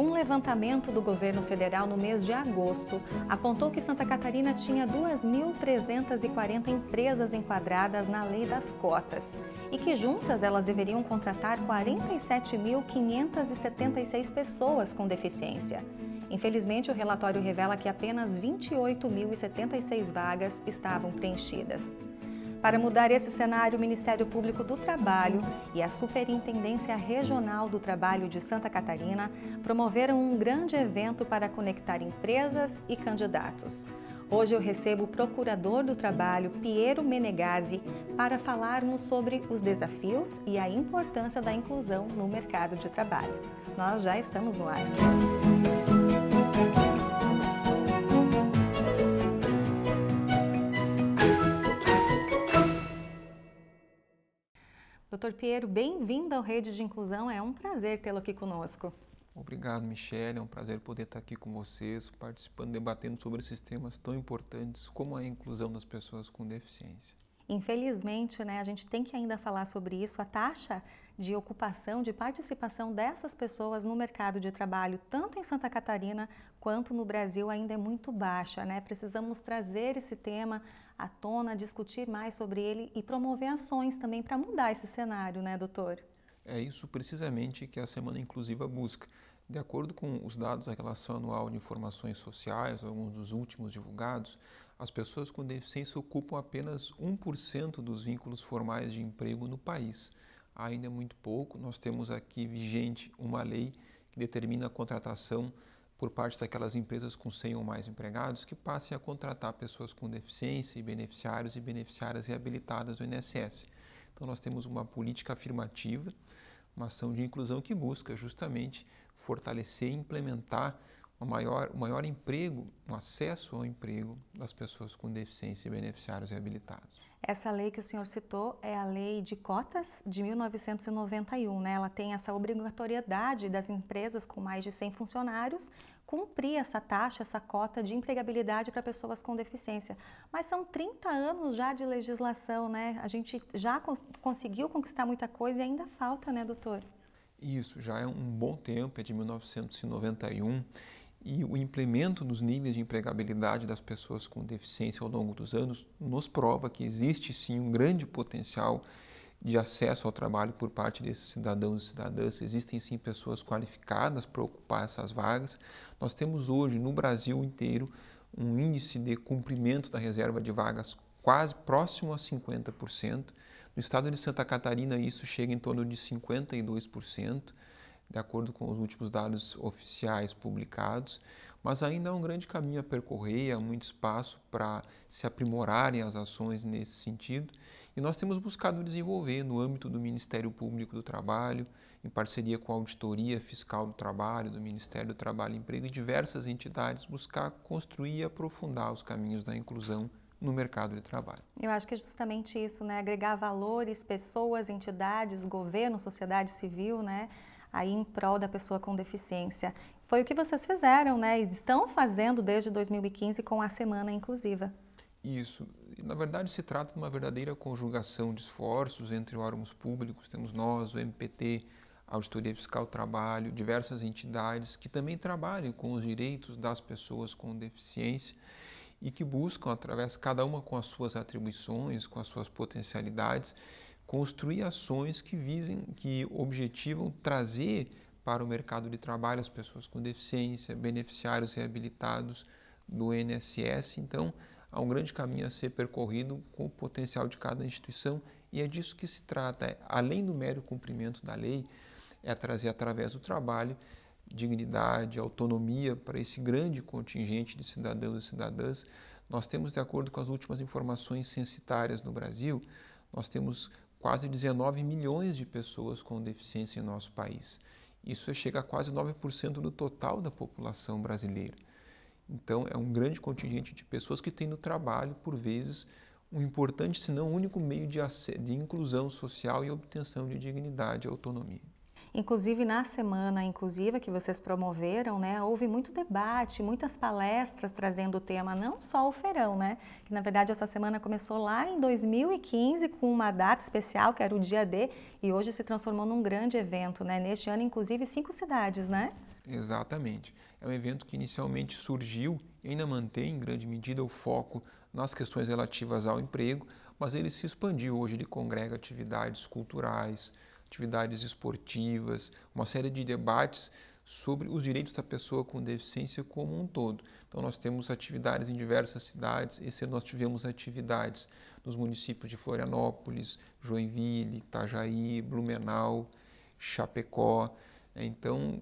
Um levantamento do governo federal no mês de agosto apontou que Santa Catarina tinha 2.340 empresas enquadradas na lei das cotas e que juntas elas deveriam contratar 47.576 pessoas com deficiência. Infelizmente, o relatório revela que apenas 28.076 vagas estavam preenchidas. Para mudar esse cenário, o Ministério Público do Trabalho e a Superintendência Regional do Trabalho de Santa Catarina promoveram um grande evento para conectar empresas e candidatos. Hoje eu recebo o Procurador do Trabalho, Piero Menegazzi, para falarmos sobre os desafios e a importância da inclusão no mercado de trabalho. Nós já estamos no ar. Música Doutor Piero, bem-vindo ao Rede de Inclusão, é um prazer tê-lo aqui conosco. Obrigado, Michelle, é um prazer poder estar aqui com vocês, participando, debatendo sobre esses temas tão importantes como a inclusão das pessoas com deficiência. Infelizmente, né, a gente tem que ainda falar sobre isso. A taxa de ocupação, de participação dessas pessoas no mercado de trabalho, tanto em Santa Catarina quanto no Brasil, ainda é muito baixa. Né? Precisamos trazer esse tema à tona, discutir mais sobre ele e promover ações também para mudar esse cenário, né, doutor? É isso precisamente que a Semana Inclusiva busca. De acordo com os dados da Relação Anual de Informações Sociais, alguns dos últimos divulgados, as pessoas com deficiência ocupam apenas 1% dos vínculos formais de emprego no país. Ainda é muito pouco, nós temos aqui vigente uma lei que determina a contratação por parte daquelas empresas com 100 ou mais empregados que passem a contratar pessoas com deficiência e beneficiários e beneficiárias reabilitadas do INSS. Então, nós temos uma política afirmativa, uma ação de inclusão que busca justamente fortalecer e implementar o maior, o maior emprego, o acesso ao emprego das pessoas com deficiência e beneficiários reabilitados. Essa lei que o senhor citou é a lei de cotas de 1991, né? Ela tem essa obrigatoriedade das empresas com mais de 100 funcionários cumprir essa taxa, essa cota de empregabilidade para pessoas com deficiência. Mas são 30 anos já de legislação, né? A gente já conseguiu conquistar muita coisa e ainda falta, né, doutor? Isso, já é um bom tempo, é de 1991 e o implemento dos níveis de empregabilidade das pessoas com deficiência ao longo dos anos nos prova que existe sim um grande potencial de acesso ao trabalho por parte desses cidadãos e cidadãs. Existem sim pessoas qualificadas para ocupar essas vagas. Nós temos hoje no Brasil inteiro um índice de cumprimento da reserva de vagas quase próximo a 50%. No estado de Santa Catarina, isso chega em torno de 52% de acordo com os últimos dados oficiais publicados, mas ainda há um grande caminho a percorrer, há muito espaço para se aprimorarem as ações nesse sentido, e nós temos buscado desenvolver no âmbito do Ministério Público do Trabalho, em parceria com a Auditoria Fiscal do Trabalho, do Ministério do Trabalho e Emprego e diversas entidades, buscar construir e aprofundar os caminhos da inclusão no mercado de trabalho. Eu acho que é justamente isso, né? Agregar valores, pessoas, entidades, governo, sociedade civil, né? aí em prol da pessoa com deficiência. Foi o que vocês fizeram, né? E estão fazendo desde 2015 com a Semana Inclusiva. Isso. Na verdade, se trata de uma verdadeira conjugação de esforços entre órgãos públicos. Temos nós, o MPT, a Auditoria Fiscal do Trabalho, diversas entidades que também trabalham com os direitos das pessoas com deficiência e que buscam, através, cada uma com as suas atribuições, com as suas potencialidades, construir ações que visem, que objetivam trazer para o mercado de trabalho as pessoas com deficiência, beneficiários reabilitados do NSS. Então, há um grande caminho a ser percorrido com o potencial de cada instituição e é disso que se trata. É, além do mero cumprimento da lei, é trazer através do trabalho dignidade, autonomia para esse grande contingente de cidadãos e cidadãs. Nós temos, de acordo com as últimas informações censitárias no Brasil, nós temos quase 19 milhões de pessoas com deficiência em nosso país. Isso chega a quase 9% do total da população brasileira. Então, é um grande contingente de pessoas que tem no trabalho, por vezes, um importante, se não único meio de, de inclusão social e obtenção de dignidade e autonomia. Inclusive na semana inclusiva que vocês promoveram, né, houve muito debate, muitas palestras trazendo o tema não só o feirão, né, que na verdade essa semana começou lá em 2015 com uma data especial que era o dia D e hoje se transformou num grande evento, né? Neste ano inclusive cinco cidades, né? Exatamente. É um evento que inicialmente surgiu e ainda mantém em grande medida o foco nas questões relativas ao emprego, mas ele se expandiu. Hoje ele congrega atividades culturais, atividades esportivas, uma série de debates sobre os direitos da pessoa com deficiência como um todo. Então, nós temos atividades em diversas cidades, esse ano nós tivemos atividades nos municípios de Florianópolis, Joinville, Itajaí, Blumenau, Chapecó. Então,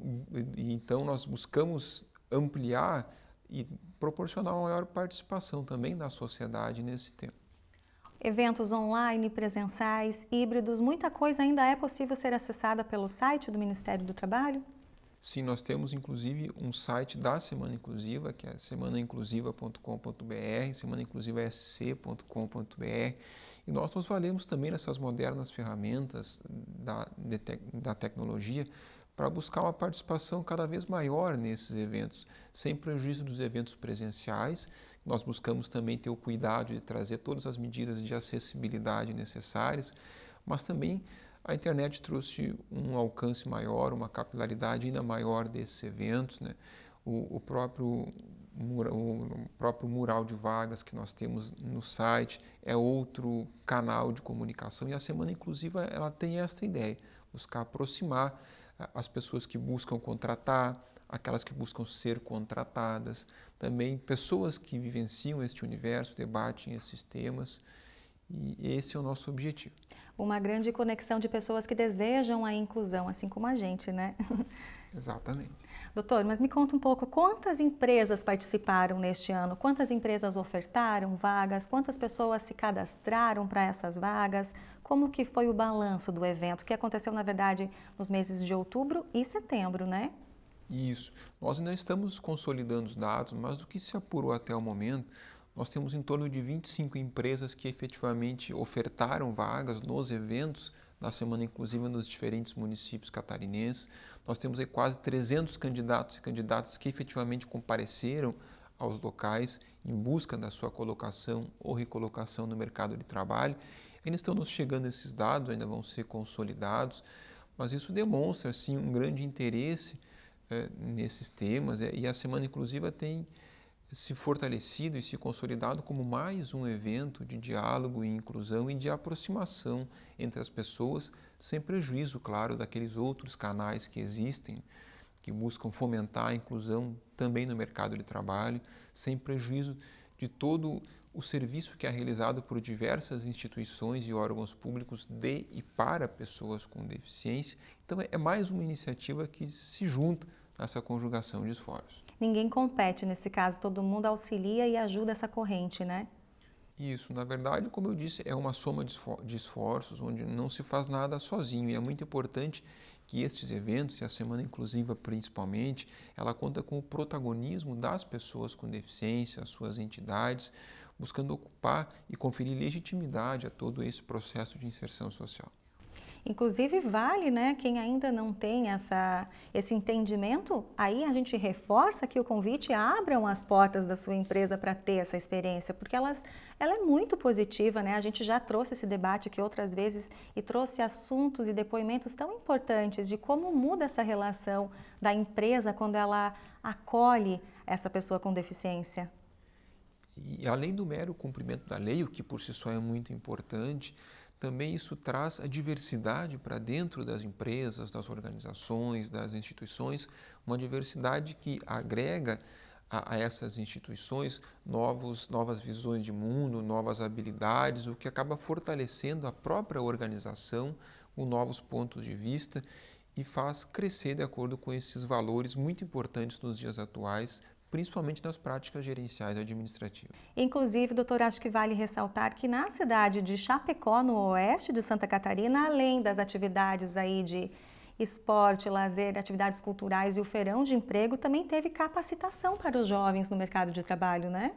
então nós buscamos ampliar e proporcionar uma maior participação também da sociedade nesse tempo. Eventos online, presenciais, híbridos, muita coisa ainda é possível ser acessada pelo site do Ministério do Trabalho? Sim, nós temos inclusive um site da Semana Inclusiva, que é semanainclusiva.com.br, SemanaInclusivaSC.com.br, e nós nos valemos também nessas modernas ferramentas da, de, da tecnologia para buscar uma participação cada vez maior nesses eventos, sem prejuízo dos eventos presenciais. Nós buscamos também ter o cuidado de trazer todas as medidas de acessibilidade necessárias, mas também a internet trouxe um alcance maior, uma capilaridade ainda maior desses eventos. Né? O, o, próprio, o próprio mural de vagas que nós temos no site é outro canal de comunicação e a semana inclusiva ela tem esta ideia, buscar aproximar as pessoas que buscam contratar, aquelas que buscam ser contratadas, também pessoas que vivenciam este universo, debatem esses temas. E esse é o nosso objetivo. Uma grande conexão de pessoas que desejam a inclusão, assim como a gente, né? Exatamente. Doutor, mas me conta um pouco, quantas empresas participaram neste ano? Quantas empresas ofertaram vagas? Quantas pessoas se cadastraram para essas vagas? Como que foi o balanço do evento, que aconteceu, na verdade, nos meses de outubro e setembro, né? Isso. Nós ainda estamos consolidando os dados, mas do que se apurou até o momento, nós temos em torno de 25 empresas que efetivamente ofertaram vagas nos eventos, na semana inclusive nos diferentes municípios catarinenses nós temos aí quase 300 candidatos e candidatas que efetivamente compareceram aos locais em busca da sua colocação ou recolocação no mercado de trabalho. Ainda estão nos chegando esses dados, ainda vão ser consolidados, mas isso demonstra sim um grande interesse é, nesses temas eh, e a semana inclusiva tem se fortalecido e se consolidado como mais um evento de diálogo e inclusão e de aproximação entre as pessoas, sem prejuízo, claro, daqueles outros canais que existem, que buscam fomentar a inclusão também no mercado de trabalho, sem prejuízo de todo o serviço que é realizado por diversas instituições e órgãos públicos de e para pessoas com deficiência. Então, é mais uma iniciativa que se junta essa conjugação de esforços. Ninguém compete nesse caso, todo mundo auxilia e ajuda essa corrente, né? Isso, na verdade, como eu disse, é uma soma de esforços onde não se faz nada sozinho e é muito importante que estes eventos, e a Semana Inclusiva principalmente, ela conta com o protagonismo das pessoas com deficiência, as suas entidades, buscando ocupar e conferir legitimidade a todo esse processo de inserção social. Inclusive, vale, né, quem ainda não tem essa, esse entendimento, aí a gente reforça que o convite abram as portas da sua empresa para ter essa experiência, porque elas, ela é muito positiva, né? A gente já trouxe esse debate aqui outras vezes e trouxe assuntos e depoimentos tão importantes de como muda essa relação da empresa quando ela acolhe essa pessoa com deficiência. E além do mero cumprimento da lei, o que por si só é muito importante, também isso traz a diversidade para dentro das empresas, das organizações, das instituições, uma diversidade que agrega a, a, essas instituições novos, novas visões de mundo, novas habilidades, o que acaba fortalecendo a própria organização, com novos pontos de vista e faz crescer de acordo com esses valores muito importantes nos dias atuais principalmente nas práticas gerenciais administrativas. Inclusive, doutor, acho que vale ressaltar que na cidade de Chapecó, no oeste de Santa Catarina, além das atividades aí de esporte, lazer, atividades culturais e o feirão de emprego, também teve capacitação para os jovens no mercado de trabalho, né?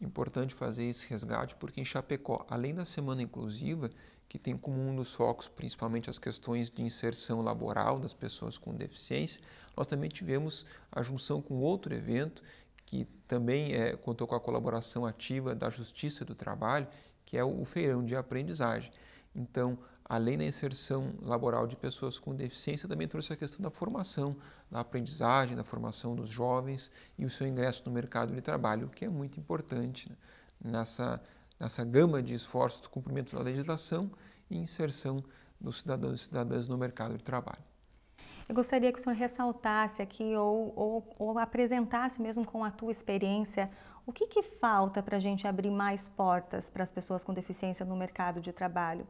Importante fazer esse resgate porque em Chapecó, além da semana inclusiva, que tem como um dos focos principalmente as questões de inserção laboral das pessoas com deficiência, nós também tivemos a junção com outro evento que também é, contou com a colaboração ativa da Justiça do Trabalho, que é o Feirão de Aprendizagem. Então, além da inserção laboral de pessoas com deficiência, também trouxe a questão da formação, da aprendizagem, da formação dos jovens e o seu ingresso no mercado de trabalho, o que é muito importante né? nessa essa gama de esforços do cumprimento da legislação e inserção dos cidadãos e cidadãs no mercado de trabalho. Eu gostaria que o senhor ressaltasse aqui ou, ou, ou apresentasse mesmo com a tua experiência o que, que falta para a gente abrir mais portas para as pessoas com deficiência no mercado de trabalho?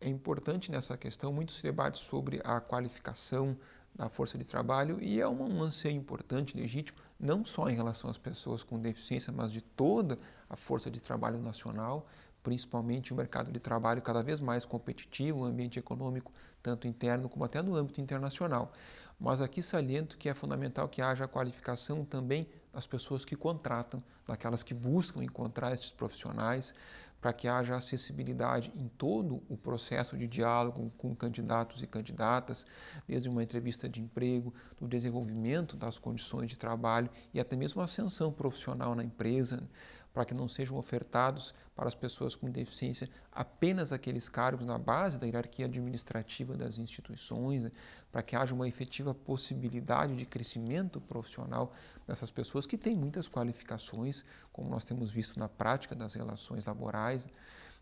É importante nessa questão muito se debate sobre a qualificação, da força de trabalho e é um anseio importante, legítimo, não só em relação às pessoas com deficiência, mas de toda a força de trabalho nacional, principalmente o mercado de trabalho cada vez mais competitivo, o ambiente econômico, tanto interno como até no âmbito internacional. Mas aqui saliento que é fundamental que haja a qualificação também das pessoas que contratam, daquelas que buscam encontrar esses profissionais, para que haja acessibilidade em todo o processo de diálogo com candidatos e candidatas, desde uma entrevista de emprego, do desenvolvimento das condições de trabalho e até mesmo a ascensão profissional na empresa para que não sejam ofertados para as pessoas com deficiência apenas aqueles cargos na base da hierarquia administrativa das instituições, né? para que haja uma efetiva possibilidade de crescimento profissional dessas pessoas que têm muitas qualificações, como nós temos visto na prática das relações laborais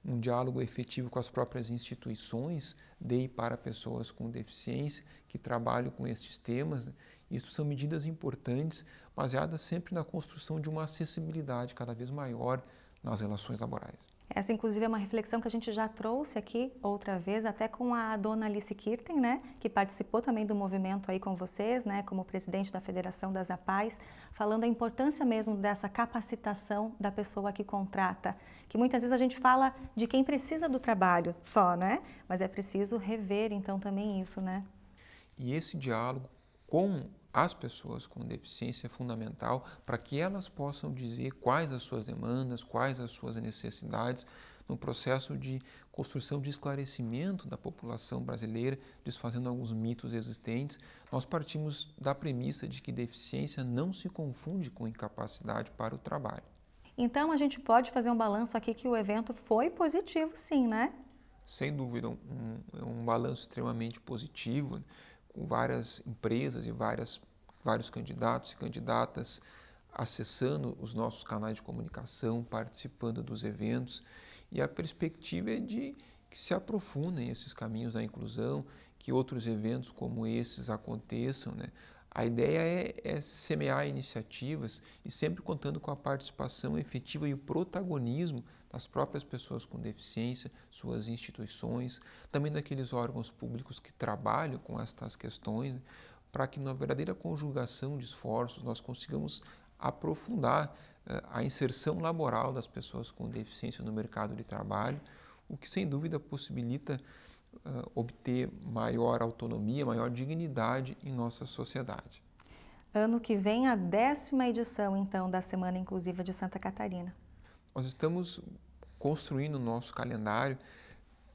um diálogo efetivo com as próprias instituições de e para pessoas com deficiência que trabalham com estes temas. Isso são medidas importantes, baseadas sempre na construção de uma acessibilidade cada vez maior nas relações laborais. Essa, inclusive, é uma reflexão que a gente já trouxe aqui outra vez, até com a dona Alice Kirten, né, que participou também do movimento aí com vocês, né, como presidente da Federação das APAES, falando a importância mesmo dessa capacitação da pessoa que contrata. Que muitas vezes a gente fala de quem precisa do trabalho só, né? Mas é preciso rever, então, também isso, né? E esse diálogo com às pessoas com deficiência é fundamental para que elas possam dizer quais as suas demandas, quais as suas necessidades, no processo de construção de esclarecimento da população brasileira, desfazendo alguns mitos existentes, nós partimos da premissa de que deficiência não se confunde com incapacidade para o trabalho. Então a gente pode fazer um balanço aqui que o evento foi positivo, sim, né? Sem dúvida, um, um balanço extremamente positivo com várias empresas e várias, vários candidatos e candidatas acessando os nossos canais de comunicação, participando dos eventos. E a perspectiva é de que se aprofundem esses caminhos da inclusão, que outros eventos como esses aconteçam. Né? A ideia é, é, semear iniciativas e sempre contando com a participação efetiva e o protagonismo das próprias pessoas com deficiência, suas instituições, também daqueles órgãos públicos que trabalham com estas questões, para que na verdadeira conjugação de esforços nós consigamos aprofundar eh, a inserção laboral das pessoas com deficiência no mercado de trabalho, o que sem dúvida possibilita eh, obter maior autonomia, maior dignidade em nossa sociedade. Ano que vem, a décima edição, então, da Semana Inclusiva de Santa Catarina. Nós estamos construindo o nosso calendário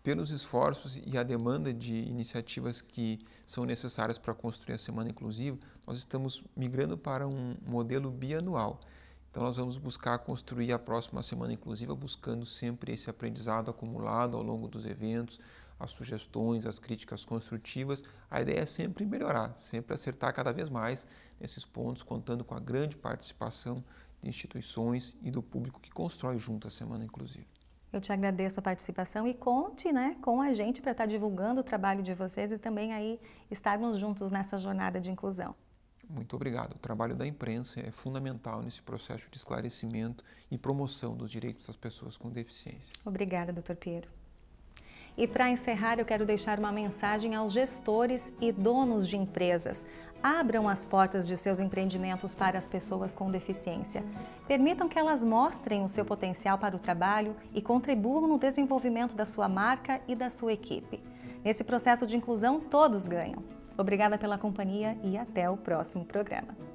pelos esforços e a demanda de iniciativas que são necessárias para construir a semana inclusiva, nós estamos migrando para um modelo bianual. Então, nós vamos buscar construir a próxima semana inclusiva, buscando sempre esse aprendizado acumulado ao longo dos eventos, as sugestões, as críticas construtivas. A ideia é sempre melhorar, sempre acertar cada vez mais nesses pontos, contando com a grande participação instituições e do público que constrói junto a Semana Inclusiva. Eu te agradeço a participação e conte né, com a gente para estar tá divulgando o trabalho de vocês e também aí estarmos juntos nessa jornada de inclusão. Muito obrigado. O trabalho da imprensa é fundamental nesse processo de esclarecimento e promoção dos direitos das pessoas com deficiência. Obrigada, doutor Piero. E para encerrar, eu quero deixar uma mensagem aos gestores e donos de empresas. Abram as portas de seus empreendimentos para as pessoas com deficiência. Permitam que elas mostrem o seu potencial para o trabalho e contribuam no desenvolvimento da sua marca e da sua equipe. Nesse processo de inclusão, todos ganham. Obrigada pela companhia e até o próximo programa.